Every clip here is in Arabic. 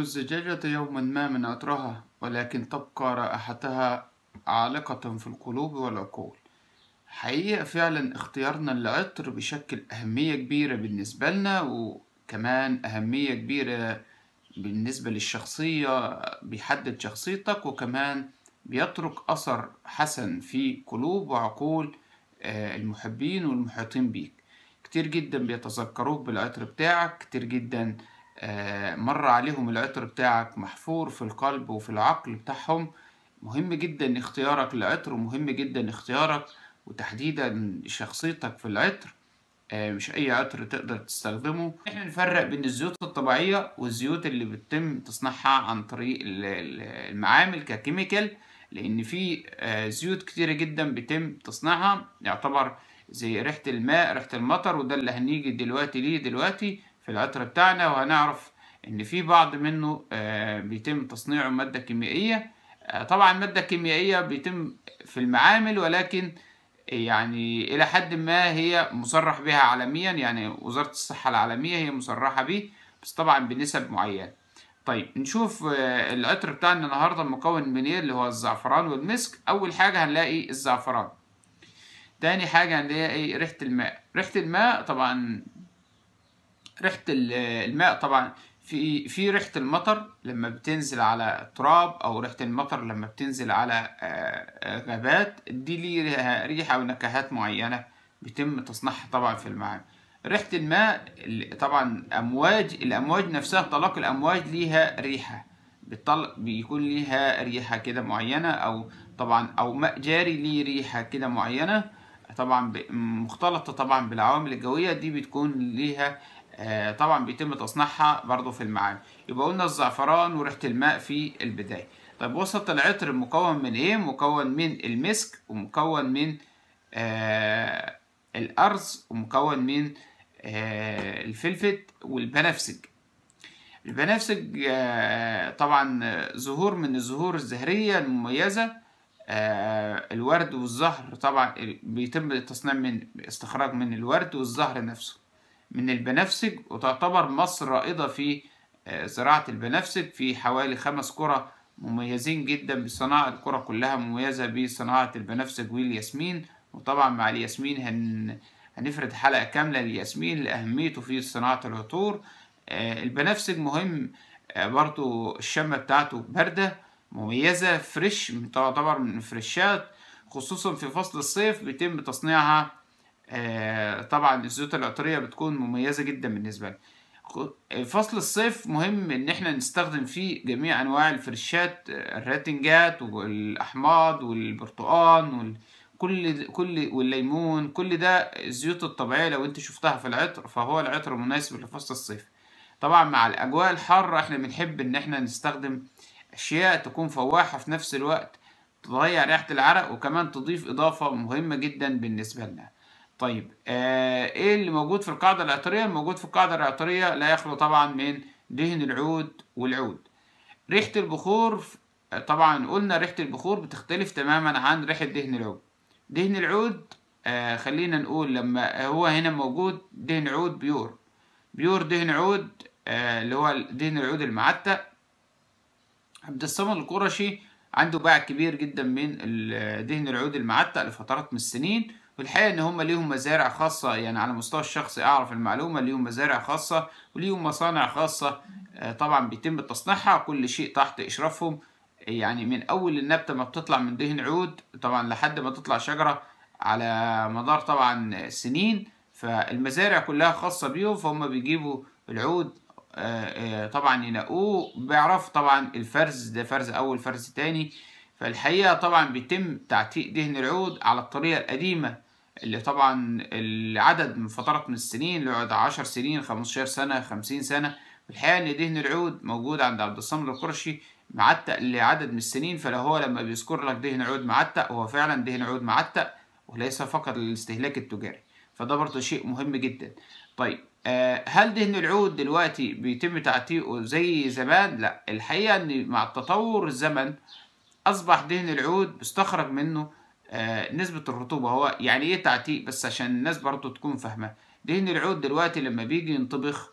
الزجاجة يوما ما من عطرها ولكن تبقى رائحتها عالقة في القلوب والعقول حقيقة فعلا اختيارنا للعطر بشكل أهمية كبيرة بالنسبة لنا وكمان أهمية كبيرة بالنسبة للشخصية بيحدد شخصيتك وكمان بيترك أثر حسن في قلوب وعقول آه، المحبين والمحيطين بيك كتير جدا بيتذكروك بالعطر بتاعك كتير جدا آه، مر عليهم العطر بتاعك محفور في القلب وفي العقل بتاعهم مهم جدا اختيارك للعطر ومهم جدا اختيارك وتحديدا شخصيتك في العطر آه، مش اي عطر تقدر تستخدمه احنا نفرق بين الزيوت الطبيعية والزيوت اللي بتتم تصنيعها عن طريق المعامل ككيميكال لان في آه، زيوت كتيرة جدا بتم تصنيعها يعتبر زي ريحة الماء ريحة المطر وده اللي هنيجي دلوقتي ليه دلوقتي في القطر بتاعنا وهنعرف ان في بعض منه آه، بيتم تصنيعه مادة كيميائية آه، طبعا مادة كيميائية بيتم في المعامل ولكن يعني الى حد ما هي مصرح بها عالميا يعني وزارة الصحة العالمية هي مصرحة به بس طبعا بنسب معينة طيب نشوف آه، العطر بتاعنا النهاردة مكون من ايه اللي هو الزعفران والمسك اول حاجة هنلاقي الزعفران تاني حاجة هنلاقي ريحة الماء ريحة الماء طبعا ريحه الماء طبعا في في ريحه المطر لما بتنزل على التراب او ريحه المطر لما بتنزل على آه، آه، غابات دي ليها ريحه ونكهات معينه بيتم تصنيعها طبعا في المعامل ريحه الماء طبعا امواج الامواج نفسها طلاق الامواج ليها ريحه بتطلق بيكون ليها ريحه كده معينه او طبعا او ماء جاري ليه ريحه كده معينه طبعا مختلطه طبعا بالعوامل الجويه دي بتكون ليها آه، طبعا بيتم تصنيعها برضو في المعامل يبقى قلنا الزعفران وريحة الماء في البداية طيب وسط العطر مكون من ايه مكون من المسك ومكون من آه الارز ومكون من آه الفلفل والبنفسج البنفسج آه طبعا زهور من الزهور الزهرية المميزة آه الورد والزهر طبعا بيتم التصنيع من استخراج من الورد والزهر نفسه من البنفسج وتعتبر مصر رائدة في زراعة آه، البنفسج في حوالي خمس قرى مميزين جدا بصناعة القرى كلها مميزة بصناعة البنفسج والياسمين وطبعا مع الياسمين هن... هنفرد حلقة كاملة للياسمين لأهميته في صناعة العطور آه، البنفسج مهم آه، برضو الشمة بتاعته باردة مميزة فريش تعتبر من فريشات خصوصا في فصل الصيف بيتم تصنيعها آه، طبعا الزيوت العطريه بتكون مميزه جدا بالنسبه لي فصل الصيف مهم ان احنا نستخدم فيه جميع انواع الفرشات الراتنجات والاحماض والبرتقان وكل كل كل والليمون كل ده الزيوت الطبيعيه لو انت شفتها في العطر فهو العطر مناسب لفصل الصيف طبعا مع الاجواء الحاره احنا بنحب ان احنا نستخدم اشياء تكون فواحه في نفس الوقت تضيع ريحه العرق وكمان تضيف اضافه مهمه جدا بالنسبه لنا طيب آه ايه اللي موجود في القاعدة العطرية الموجود في القاعدة العطرية لا يخلو طبعا من دهن العود والعود ريحة البخور طبعا قلنا ريحة البخور بتختلف تماما عن ريحة دهن العود دهن العود آه خلينا نقول لما هو هنا موجود دهن عود بيور بيور دهن عود آه اللي هو دهن العود المعتق عبد الصمد القرشي عنده باع كبير جدا من دهن العود المعتق لفترات من السنين والحقيقه ان هم ليهم مزارع خاصه يعني على مستوى الشخصي اعرف المعلومه ليهم مزارع خاصه وليهم مصانع خاصه آه، طبعا بيتم تصنيعها كل شيء تحت اشرافهم يعني من اول النبته ما بتطلع من دهن عود طبعا لحد ما تطلع شجره على مدار طبعا سنين فالمزارع كلها خاصه بيهم فهم بيجيبوا العود آه، آه، طبعا ينقوه بيعرفوا طبعا الفرز ده فرز اول فرز تاني فالحقيقه طبعا بيتم تعتيق دهن العود على الطريقه القديمه اللي طبعا العدد من فترات من السنين اللي يقعد 10 سنين 15 سنة 50 سنة الحقيقة إن دهن العود موجود عند عبد الصمد القرشي معتق لعدد من السنين فهو لما بيذكر لك دهن عود معتق هو فعلا دهن عود معتق وليس فقط للاستهلاك التجاري فده برضه شيء مهم جدا طيب آه، هل دهن العود دلوقتي بيتم تعتيقه زي زمان؟ لا الحقيقة إن مع تطور الزمن أصبح دهن العود بيستخرج منه آه، نسبة الرطوبة هو يعني ايه تعتيق بس عشان الناس برضو تكون فاهمة دهن العود دلوقتي لما بيجي ينطبخ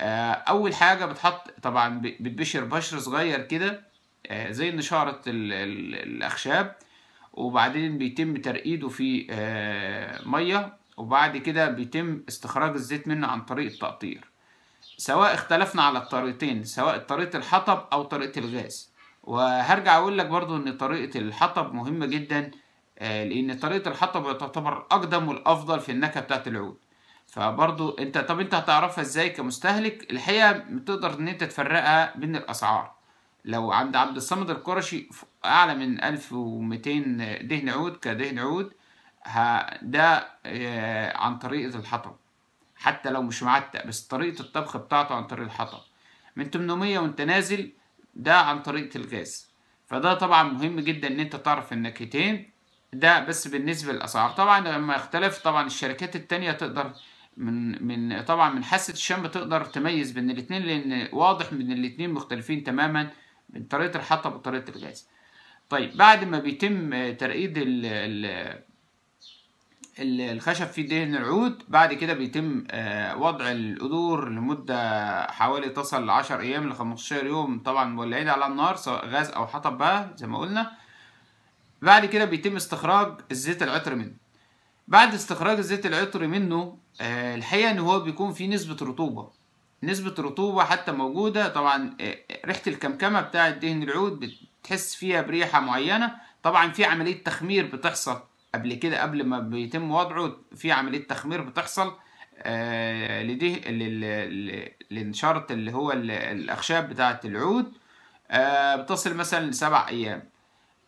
آه، اول حاجة بتحط طبعا بتبشر بشر صغير كده آه، زي نشارة الاخشاب وبعدين بيتم ترقيده في مية وبعد كده بيتم استخراج الزيت منه عن طريق التقطير سواء اختلفنا على الطريقتين سواء طريقة الحطب او طريقة الغاز وهرجع اقول لك برضو ان طريقة الحطب مهمة جدا آه، لان طريقه الحطب تعتبر اقدم والافضل في النكهه بتاعه العود فبرضو انت طب انت هتعرفها ازاي كمستهلك الحقيقه تقدر ان انت تفرقها بين الاسعار لو عند عبد الصمد القرشي اعلى من 1200 دهن عود كدهن عود ده آه، عن طريقه الحطب حتى لو مش معتق بس طريقه الطبخ بتاعته عن طريق الحطب من 800 وانت نازل ده عن طريقه الغاز فده طبعا مهم جدا ان انت تعرف النكهتين ده بس بالنسبة للأسعار طبعا لما يختلف طبعا الشركات التانية تقدر من من طبعا من حاسة الشم تقدر تميز بين الاتنين لأن واضح من الاتنين مختلفين تماما من طريقة الحطب وطريقه الغاز طيب بعد ما بيتم ترقيد ال ال الخشب في دهن العود بعد كده بيتم آه، وضع القدور لمدة حوالي تصل لعشر أيام لخمستاشر يوم طبعا مولعين على النار سواء غاز أو حطب بقى زي ما قلنا بعد كده بيتم استخراج الزيت العطر منه بعد استخراج الزيت العطر منه آه، الحقيقة ان هو بيكون فيه نسبة رطوبة نسبة رطوبة حتى موجودة طبعا آه، ريحة الكمكمة بتاعة دهن العود بتحس فيها بريحة معينة طبعا في عملية تخمير بتحصل قبل كده قبل ما بيتم وضعه في عملية تخمير بتحصل آه، لده للشرط اللي هو الأخشاب بتاعة العود بتصل مثلا لسبع أيام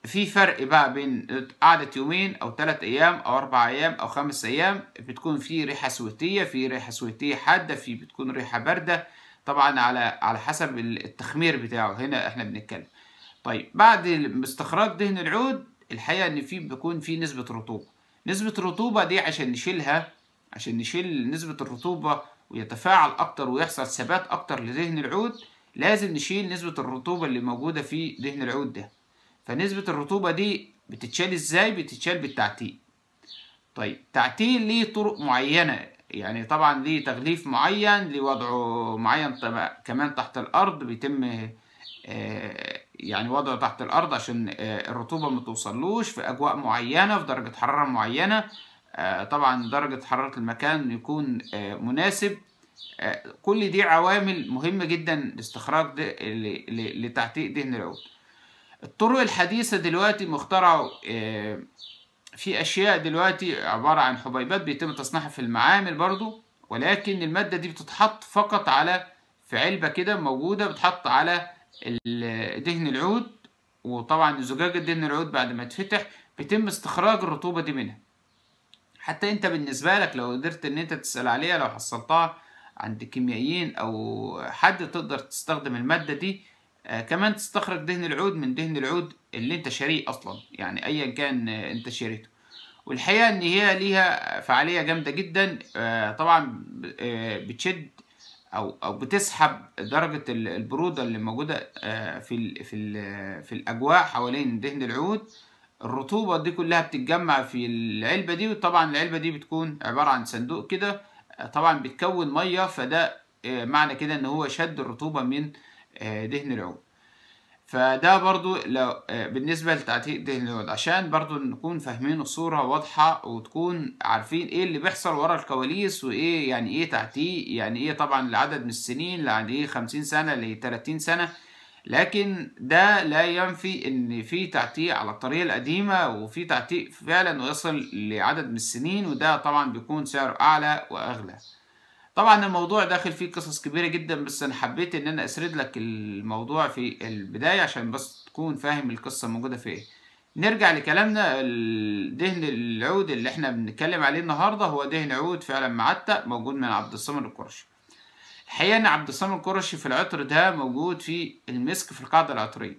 في فرق بقى بين قعدة يومين أو تلات أيام أو أربع أيام أو خمس أيام بتكون في ريحة سويتية في ريحة سويتية حادة في بتكون ريحة باردة طبعا على على حسب التخمير بتاعه هنا احنا بنتكلم طيب بعد استخراج دهن العود الحقيقة إن في بيكون في نسبة رطوبة نسبة الرطوبة دي عشان نشيلها عشان نشيل نسبة الرطوبة ويتفاعل أكتر ويحصل ثبات أكتر لدهن العود لازم نشيل نسبة الرطوبة اللي موجودة في دهن العود ده فنسبة الرطوبة دي بتتشال ازاي؟ بتتشال بالتعتيل طيب تعتيل ليه طرق معينة يعني طبعا ليه تغليف معين ليه وضعه معين كمان تحت الأرض بيتم آه، يعني وضعه تحت الأرض عشان آه، الرطوبة ما توصلوش في أجواء معينة في درجة حرارة معينة آه، طبعا درجة حرارة المكان يكون مناسب كل دي عوامل مهمة جدا لاستخراج لتعتيق دهن العود الطرق الحديثة دلوقتي مخترعة آه، في أشياء دلوقتي عبارة عن حبيبات بيتم تصنيعها في المعامل برضو ولكن المادة دي بتتحط فقط على في علبة كده موجودة بتحط على دهن العود وطبعا زجاجة دهن العود بعد ما تفتح بيتم استخراج الرطوبة دي منها حتى انت بالنسبة لك لو قدرت ان انت تسأل عليها لو حصلتها عند كيميائيين او حد تقدر تستخدم المادة دي آه كمان تستخرج دهن العود من دهن العود اللي انت شاريه اصلا يعني ايا إن كان آه انت شريته والحقيقه ان هي ليها فعاليه جامده جدا آه طبعا آه، بتشد او او بتسحب درجه البروده اللي موجوده آه، في الـ في الـ في الاجواء حوالين دهن العود الرطوبه دي كلها بتتجمع في العلبه دي وطبعا العلبه دي بتكون عباره عن صندوق كده آه، طبعا بتكون ميه فده معنى كده ان هو شد الرطوبه من آه، دهن العود فده برضو لو آه، بالنسبة لتعتيق دهن العود عشان برضو نكون فاهمين الصورة واضحة وتكون عارفين ايه اللي بيحصل ورا الكواليس وايه يعني ايه تعتيق يعني ايه طبعا العدد من السنين يعني ايه خمسين سنة لتلاتين سنة لكن ده لا ينفي ان في تعتيق على الطريقة القديمة وفي تعتيق فعلا ويصل لعدد من السنين وده طبعا بيكون سعره اعلى واغلى طبعا الموضوع داخل فيه قصص كبيرة جدا بس أنا حبيت إن أنا أسرد لك الموضوع في البداية عشان بس تكون فاهم القصة موجودة في إيه نرجع لكلامنا دهن العود اللي احنا بنتكلم عليه النهارده هو دهن عود فعلا معتق موجود من عبد الصمد القرشي الحقيقه ان عبد الصمد القرشي في العطر ده موجود في المسك في القاعده العطريه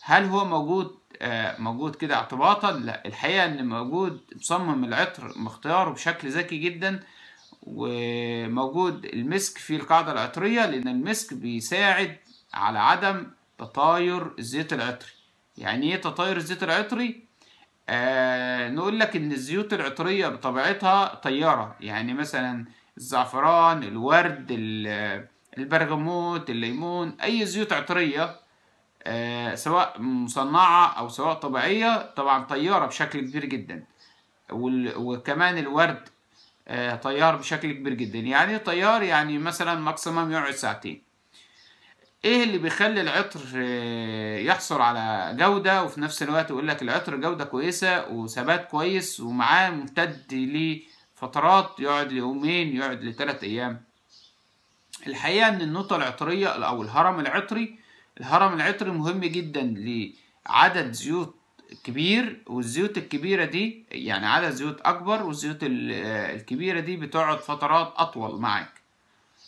هل هو موجود آه موجود كده اعتباطا لا الحقيقه ان موجود مصمم العطر مختاره بشكل ذكي جدا وموجود المسك في القاعدة العطرية لأن المسك بيساعد على عدم تطاير الزيت العطري يعني ايه تطاير الزيت العطري؟ آه نقول لك ان الزيوت العطرية بطبيعتها طيارة يعني مثلا الزعفران الورد البرغموت الليمون اي زيوت عطرية آه سواء مصنعة او سواء طبيعية طبعا طيارة بشكل كبير جدا وكمان الورد تيار آه، بشكل كبير جدا يعني ايه تيار يعني مثلا ماكسيمم يقعد ساعتين ايه اللي بيخلي العطر آه، يحصل على جودة وفي نفس الوقت يقول لك العطر جودة كويسة وثبات كويس ومعاه ممتد لفترات يقعد ليومين يقعد لثلاث ايام الحقيقة ان النوتة العطرية او الهرم العطري الهرم العطري مهم جدا لعدد زيوت كبير والزيوت الكبيرة دي يعني عدد زيوت أكبر والزيوت آه، الكبيرة دي بتقعد فترات أطول معاك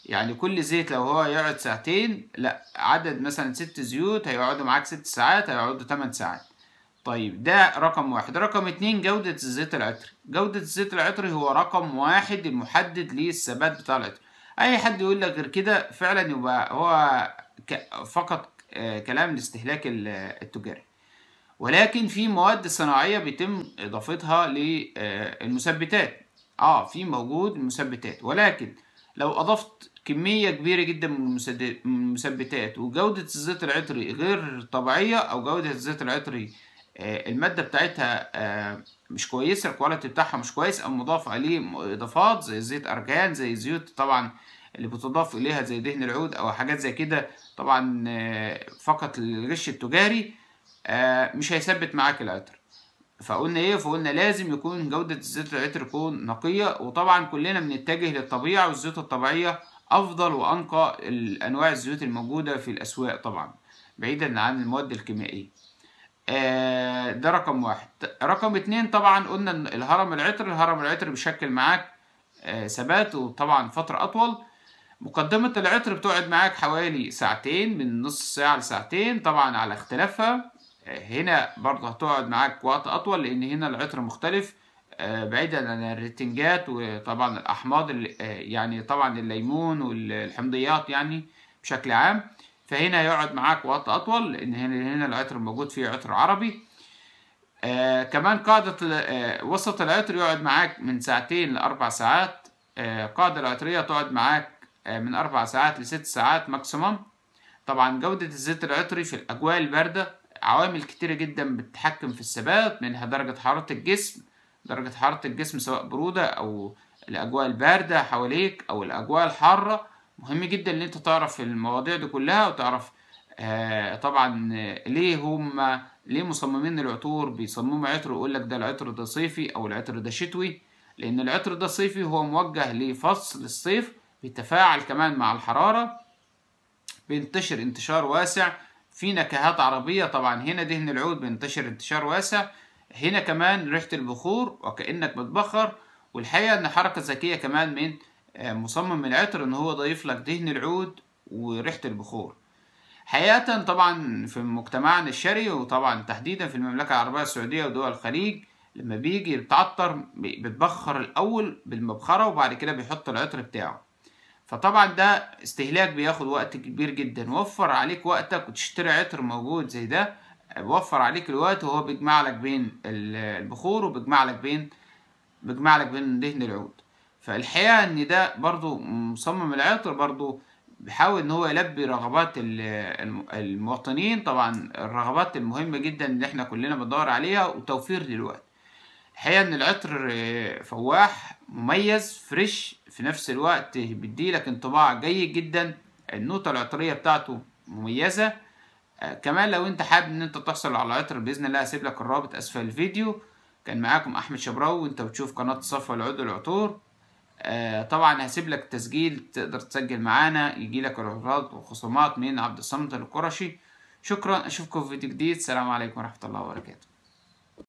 يعني كل زيت لو هو يقعد ساعتين لا عدد مثلا ست زيوت هيقعدوا معاك ست ساعات هيقعدوا تمن ساعات طيب ده رقم واحد رقم اتنين جودة الزيت العطري جودة الزيت العطري هو رقم واحد المحدد للثبات بتاع العطر أي حد يقول لك غير كده فعلا يبقى هو فقط آه، كلام لاستهلاك التجاري ولكن في مواد صناعية بيتم إضافتها للمثبتات آه،, اه في موجود مثبتات ولكن لو أضفت كمية كبيرة جدا من المثبتات وجودة الزيت العطري غير طبيعية أو جودة الزيت العطري آه، المادة بتاعتها آه، مش كويسة الكواليتي بتاعها مش كويس أو مضاف عليه إضافات زي زيت أرجان زي زيوت طبعا اللي بتضاف إليها زي دهن العود أو حاجات زي كده طبعا فقط للغش التجاري آه، مش هيثبت معاك العطر فقلنا ايه فقلنا لازم يكون جودة زيت العطر تكون نقية وطبعا كلنا بنتجه للطبيعة والزيوت الطبيعية افضل وانقى انواع الزيوت الموجودة في الاسواق طبعا بعيدا عن المواد الكيميائية آه، ده رقم واحد رقم اتنين طبعا قلنا الهرم العطر الهرم العطر بيشكل معاك آه، ثبات وطبعا فترة اطول مقدمة العطر بتقعد معاك حوالي ساعتين من نص ساعة لساعتين طبعا على اختلافها هنا برضه هتقعد معاك وقت أطول لأن هنا العطر مختلف آه، بعيدا عن الريتنجات وطبعا الأحماض آه، يعني طبعا الليمون والحمضيات يعني بشكل عام فهنا يقعد معاك وقت أطول لأن هنا العطر موجود فيه عطر عربي آه كمان قاعدة آه وسط العطر يقعد معاك من ساعتين لأربع ساعات آه قاعدة العطرية تقعد معاك آه من أربع ساعات لست ساعات ماكسيموم طبعا جودة الزيت العطري في الأجواء الباردة عوامل كتيرة جدا بتتحكم في الثبات منها درجة حرارة الجسم درجة حرارة الجسم سواء برودة أو الأجواء الباردة حواليك أو الأجواء الحارة مهم جدا إن أنت تعرف المواضيع دي كلها وتعرف آه طبعا ليه هم ليه مصممين العطور بيصمموا عطر ويقول لك ده العطر ده صيفي أو العطر ده شتوي لأن العطر ده صيفي هو موجه لفصل الصيف بيتفاعل كمان مع الحرارة بينتشر انتشار واسع في نكهات عربية طبعا هنا دهن العود بينتشر انتشار واسع هنا كمان ريحة البخور وكأنك بتبخر والحقيقة إن حركة ذكية كمان من آه، مصمم العطر إن هو ضيف لك دهن العود وريحة البخور حقيقة طبعا في مجتمعنا الشرقي وطبعا تحديدا في المملكة العربية السعودية ودول الخليج لما بيجي بتعطر بتبخر الأول بالمبخرة وبعد كده بيحط العطر بتاعه فطبعا ده استهلاك بياخد وقت كبير جدا وفر عليك وقتك وتشتري عطر موجود زي ده بيوفر عليك الوقت وهو بيجمع لك بين البخور وبيجمع لك بين بيجمع لك بين دهن العود فالحقيقة ان ده برضو مصمم العطر برضو بيحاول ان هو يلبي رغبات المواطنين طبعا الرغبات المهمة جدا اللي احنا كلنا بندور عليها وتوفير للوقت الحقيقة ان العطر فواح مميز فريش في نفس الوقت بيديلك انطباع جيد جدا النوتة العطرية بتاعته مميزة آه كمان لو انت حابب ان انت تحصل على عطر باذن الله هسيب لك الرابط اسفل الفيديو كان معاكم احمد شبراوي وانت بتشوف قناة صفوة العود العطور آه طبعا هسيب لك تسجيل تقدر تسجل معانا يجي لك العروض والخصومات من عبد الصمد القرشي شكرا اشوفكم في فيديو جديد سلام عليكم ورحمة الله وبركاته